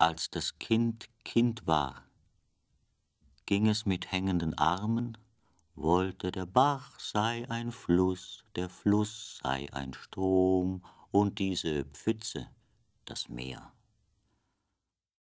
Als das Kind Kind war, ging es mit hängenden Armen, wollte der Bach sei ein Fluss, der Fluss sei ein Strom und diese Pfütze das Meer.